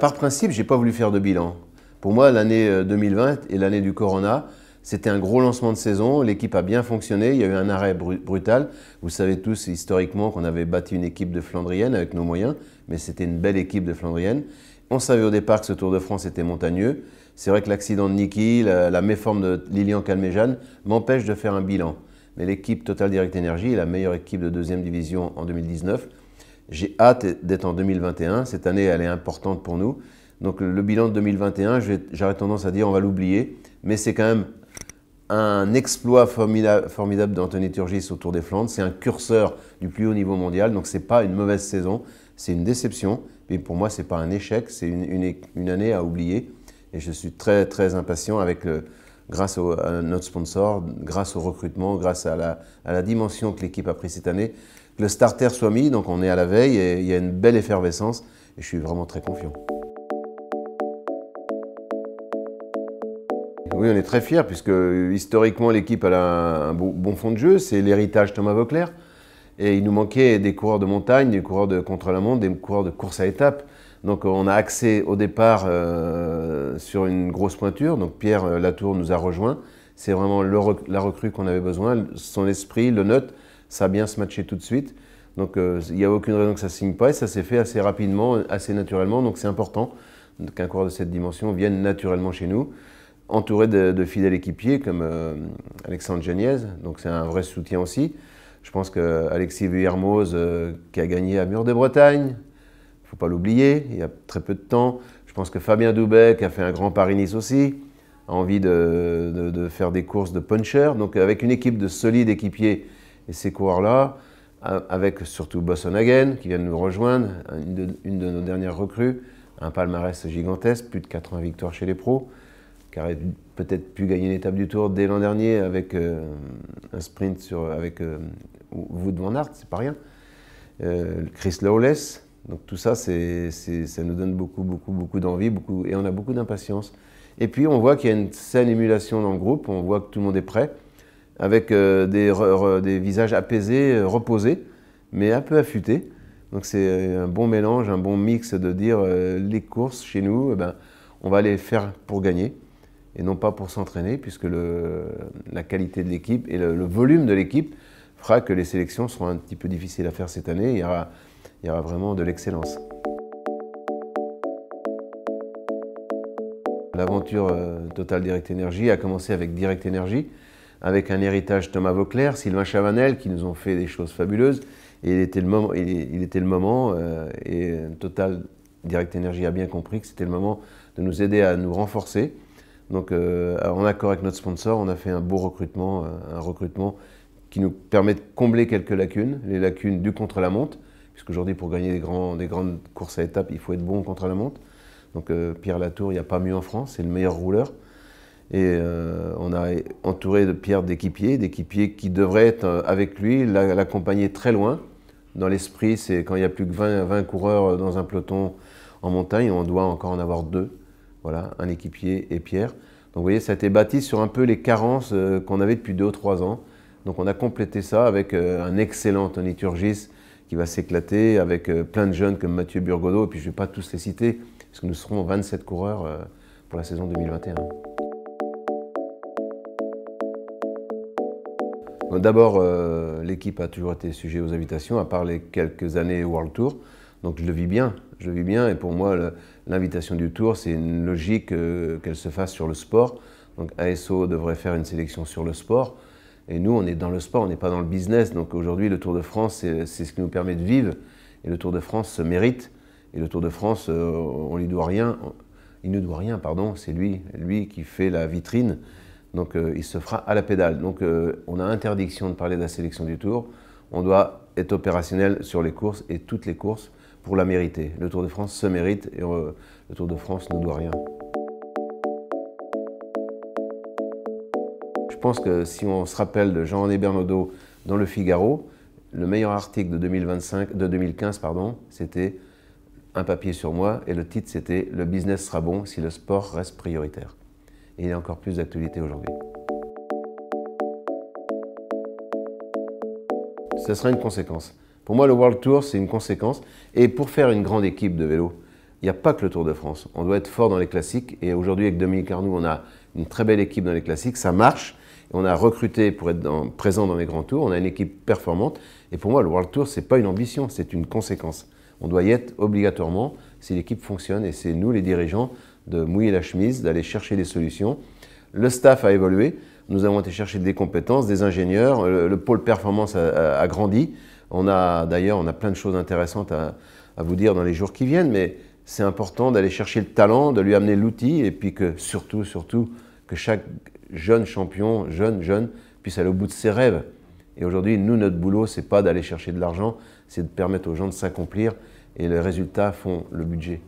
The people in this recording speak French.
Par principe, je n'ai pas voulu faire de bilan. Pour moi, l'année 2020 euh, et l'année du Corona, c'était un gros lancement de saison, l'équipe a bien fonctionné, il y a eu un arrêt brutal. Vous savez tous historiquement qu'on avait bâti une équipe de Flandrienne avec nos moyens, mais c'était une belle équipe de Flandrienne. On savait au départ que ce Tour de France était montagneux. C'est vrai que l'accident de Niki, la, méforme de Lilian Calmejane m'empêche de faire un bilan. Mais l'équipe Total Direct Energy est la meilleure équipe de deuxième division en 2019. J'ai hâte d'être en 2021. Cette année, elle est importante pour nous. Donc le bilan de 2021, j'aurais tendance à dire on va l'oublier, mais c'est quand même un exploit formidable, d'Anthony Turgis autour des Flandres. C'est un curseur du plus haut niveau mondial, donc ce n'est pas une mauvaise saison, c'est une déception. Mais pour moi, n'est pas un échec, c'est une, année à oublier. Et je suis très très impatient avec le, grâce à notre sponsor, grâce au recrutement, grâce à la, dimension que l'équipe a pris cette année, que le starter soit mis, donc on est à la veille et il y a une belle effervescence et je suis vraiment très confiant. Oui, on est très fiers puisque historiquement l'équipe a un, bon fond de jeu, c'est l'héritage Thomas Vauclair. Et il nous manquait des coureurs de montagne, des coureurs de contre-la-montre, des coureurs de course à étapes. Donc on a accès au départ euh, sur une grosse pointure. Donc Pierre euh, Latour nous a rejoint. C'est vraiment la recrue qu'on avait besoin. Son esprit, le note, ça a bien se matché tout de suite. Donc euh, il n'y a aucune raison que ça ne signe pas et ça s'est fait assez rapidement, assez naturellement. Donc c'est important qu'un coureur de cette dimension vienne naturellement chez nous, entouré de, fidèles équipiers comme euh, Alexandre Geniez. Donc c'est un vrai soutien aussi. Je pense que Alexis Vuillermoz, qui a gagné à Mur de Bretagne, il ne faut pas l'oublier, il y a très peu de temps. Je pense que Fabien Doubecq a fait un grand Paris-Nice aussi, a envie de, de, faire des courses de puncher. Donc avec une équipe de solides équipiers et ces coureurs-là, avec surtout Bosson-Hagen qui vient de nous rejoindre, une de, nos dernières recrues, un palmarès gigantesque, plus de 80 victoires chez les pros, qui aurait peut-être pu gagner l'étape du Tour dès l'an dernier avec euh, un sprint sur, avec euh, Wood Van c'est pas rien. Euh, Chris Lawless, donc tout ça, ça nous donne beaucoup, beaucoup, beaucoup d'envie, beaucoup, et on a beaucoup d'impatience. Et puis on voit qu'il y a une saine émulation dans le groupe, on voit que tout le monde est prêt, avec euh, des, des, visages apaisés, euh, reposés, mais un peu affûtés. Donc c'est euh, un bon mélange, un bon mix de dire les courses chez nous, eh ben, on va les faire pour gagner et non pas pour s'entraîner, puisque la qualité de l'équipe et le, volume de l'équipe fera que les sélections seront un petit peu difficiles à faire cette année. Il y aura, il y aura vraiment de l'excellence. L'aventure euh, Total Direct Energy a commencé avec Direct Energy, avec un héritage Thomas Vauclair, Sylvain Chavanel, qui nous ont fait des choses fabuleuses. Et il était le moment, euh, et euh, Total Direct Energy a bien compris que c'était le moment de nous aider à nous renforcer. Donc, en accord avec notre sponsor, on a fait un beau recrutement, un recrutement qui nous permet de combler quelques lacunes, les lacunes du contre-la-montre, puisqu'aujourd'hui, pour gagner des, grandes courses à étapes, il faut être bon contre la montre. Donc euh, Pierre Latour, il n'y a pas mieux en France, c'est le meilleur rouleur. Et euh, on a entouré de Pierre d'équipiers, d'équipiers qui devraient être euh, avec lui, l'accompagner très loin. Dans l'esprit, c'est quand il n'y a plus que 20, 20, coureurs dans un peloton en montagne, on doit encore en avoir deux. Voilà, un équipier et Pierre. Donc vous voyez, ça a été bâti sur un peu les carences qu'on avait depuis deux ou trois ans. Donc on a complété ça avec un excellent toniturgiste, il va s'éclater avec euh, plein de jeunes comme Mathieu Burgodeau, et puis je ne vais pas tous les citer, parce que nous serons 27 coureurs euh, pour la saison 2021. D'abord, euh, l'équipe a toujours été sujet aux invitations, à part les quelques années World Tour. Donc je le vis bien, je le vis bien. Et pour moi, l'invitation du Tour, c'est une logique qu'elle se fasse sur le sport. Donc ASO devrait faire une sélection sur le sport. Et nous, on est dans le sport, on n'est pas dans le business. Donc aujourd'hui, le Tour de France, c'est ce qui nous permet de vivre. Et le Tour de France se mérite. Et le Tour de France, euh, on ne lui doit rien. Il ne doit rien, pardon. C'est lui, lui qui fait la vitrine. Donc euh, il se fera à la pédale. Donc euh, on a interdiction de parler de la sélection du Tour. On doit être opérationnel sur les courses et toutes les courses pour la mériter. Le Tour de France se mérite et le Tour de France ne doit rien. Je pense que si on se rappelle de Jean-René Bernodeau dans Le Figaro, le meilleur article de, 2025, de 2015, pardon, c'était un papier sur moi et le titre c'était Le business sera bon si le sport reste prioritaire. Et il y a encore plus d'actualité aujourd'hui. Ce sera une conséquence. Pour moi, le World Tour, c'est une conséquence. Et pour faire une grande équipe de vélo, il n'y a pas que le Tour de France. On doit être fort dans les classiques. Et aujourd'hui, avec Dominique Arnoux, on a une très belle équipe dans les classiques. Ça marche. On a recruté pour être présent dans les grands tours. On a une équipe performante. Et pour moi, le World Tour, ce n'est pas une ambition, c'est une conséquence. On doit y être obligatoirement si l'équipe fonctionne. Et c'est nous, les dirigeants, de mouiller la chemise, d'aller chercher des solutions. Le staff a évolué. Nous avons été chercher des compétences, des ingénieurs. Le, pôle performance a, grandi. On a d'ailleurs, on a plein de choses intéressantes à, à vous dire dans les jours qui viennent. Mais c'est important d'aller chercher le talent, de lui amener l'outil, et puis que surtout, surtout, que chaque jeune champion, jeune, jeune, puisse aller au bout de ses rêves. Et aujourd'hui, nous, notre boulot, c'est pas d'aller chercher de l'argent, c'est de permettre aux gens de s'accomplir et les résultats font le budget.